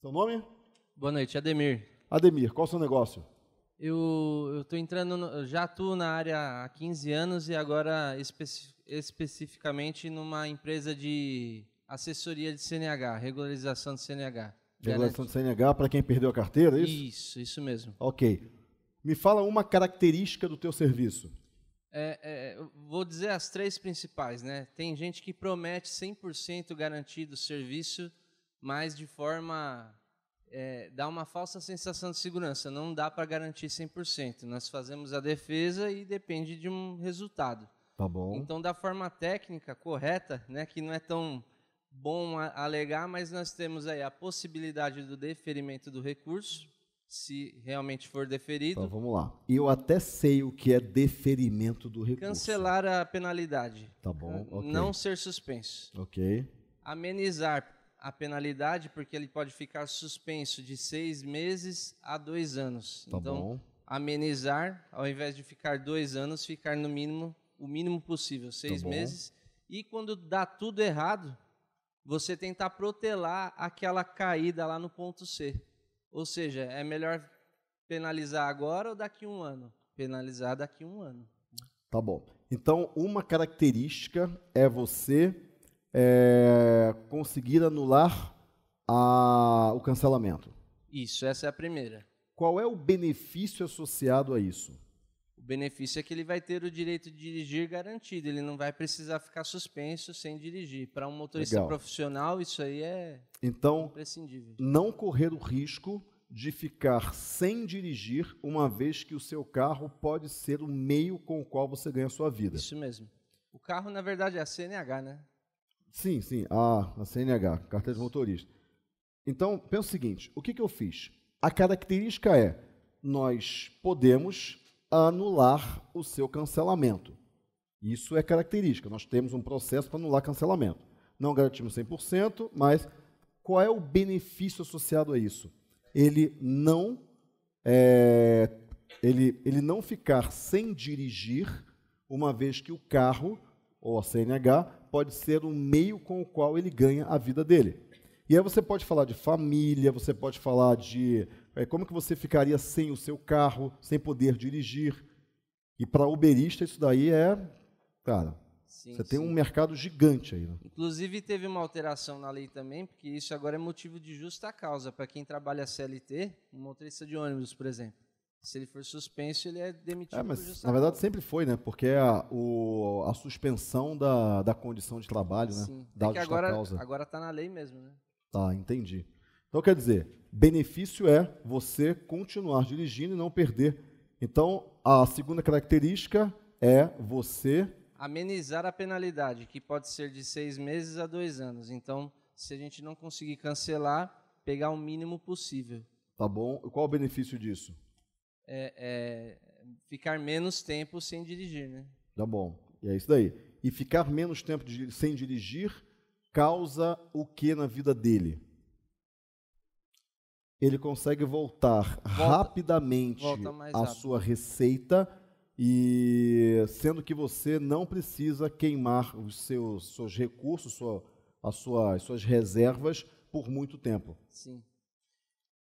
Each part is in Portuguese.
Seu nome? Boa noite, Ademir. Ademir, qual é o seu negócio? Eu estou entrando, no, já atuo na área há 15 anos e agora especi, especificamente numa empresa de assessoria de CNH, regularização de CNH. Regularização de CNH para quem perdeu a carteira, é isso? Isso, isso mesmo. Ok. Me fala uma característica do teu serviço. É, é, vou dizer as três principais, né? Tem gente que promete 100% garantido o serviço mas de forma. É, dá uma falsa sensação de segurança, não dá para garantir 100%. Nós fazemos a defesa e depende de um resultado. Tá bom. Então, da forma técnica correta, né, que não é tão bom alegar, mas nós temos aí a possibilidade do deferimento do recurso, se realmente for deferido. Então vamos lá. Eu até sei o que é deferimento do recurso. Cancelar a penalidade. Tá bom. Okay. Não ser suspenso. Ok. Amenizar a penalidade, porque ele pode ficar suspenso de seis meses a dois anos. Tá então, bom. amenizar, ao invés de ficar dois anos, ficar no mínimo, o mínimo possível, tá seis tá meses. E quando dá tudo errado, você tentar protelar aquela caída lá no ponto C. Ou seja, é melhor penalizar agora ou daqui um ano? Penalizar daqui um ano. Né? Tá bom. Então, uma característica é você é, conseguir anular a, o cancelamento? Isso, essa é a primeira. Qual é o benefício associado a isso? O benefício é que ele vai ter o direito de dirigir garantido, ele não vai precisar ficar suspenso sem dirigir. Para um motorista Legal. profissional, isso aí é então, imprescindível. Não correr o risco de ficar sem dirigir, uma vez que o seu carro pode ser o meio com o qual você ganha a sua vida. Isso mesmo. O carro, na verdade, é a CNH, né? Sim, sim, a, a CNH, carteira de motorista. Então, pensa o seguinte: o que, que eu fiz? A característica é: nós podemos anular o seu cancelamento. Isso é característica. Nós temos um processo para anular cancelamento. Não garantimos 100%, mas qual é o benefício associado a isso? Ele não é, ele, ele não ficar sem dirigir, uma vez que o carro ou a CNH pode ser um meio com o qual ele ganha a vida dele. E aí você pode falar de família, você pode falar de é, como que você ficaria sem o seu carro, sem poder dirigir. E para uberista isso daí é, cara, sim, você sim. tem um mercado gigante aí. Né? Inclusive teve uma alteração na lei também, porque isso agora é motivo de justa causa para quem trabalha CLT, um motorista de ônibus, por exemplo. Se ele for suspenso, ele é demitido. É, mas, na verdade, sempre foi, né? Porque é a, o, a suspensão da, da condição de trabalho, né? Sim. Da é que agora, causa. agora tá na lei mesmo, né? Tá, entendi. Então, quer dizer, benefício é você continuar dirigindo e não perder. Então, a segunda característica é você... Amenizar a penalidade, que pode ser de seis meses a dois anos. Então, se a gente não conseguir cancelar, pegar o mínimo possível. Tá bom. E qual o benefício disso? é, é, ficar menos tempo sem dirigir, né? Tá bom. E é isso daí. E ficar menos tempo de, sem dirigir causa o que na vida dele? Ele consegue voltar volta, rapidamente à sua receita e sendo que você não precisa queimar os seus, seus recursos, sua, a sua, as suas reservas por muito tempo. Sim.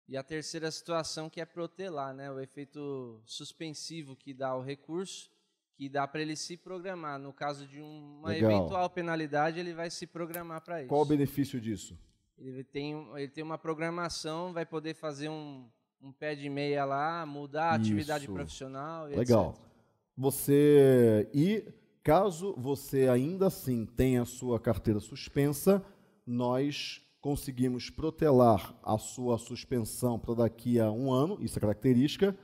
E a terceira situação que é protelar, né? O efeito suspensivo que dá o recurso, que dá para ele se programar. No caso de uma Legal. eventual penalidade, ele vai se programar para isso. Qual o benefício disso? Ele tem, ele tem uma programação, vai poder fazer um, um pé de meia lá, mudar a atividade isso. profissional. Legal. Etc. Você. E caso você ainda assim tenha a sua carteira suspensa, nós conseguimos protelar a sua suspensão para daqui a um ano, isso é característica,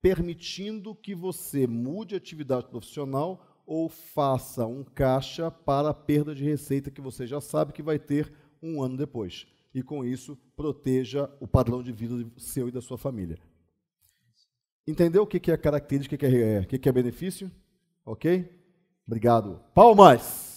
permitindo que você mude a atividade profissional ou faça um caixa para a perda de receita que você já sabe que vai ter um ano depois. E com isso, proteja o padrão de vida seu e da sua família. Entendeu o que é é característica, que é, é benefício? Ok? Obrigado. Palmas!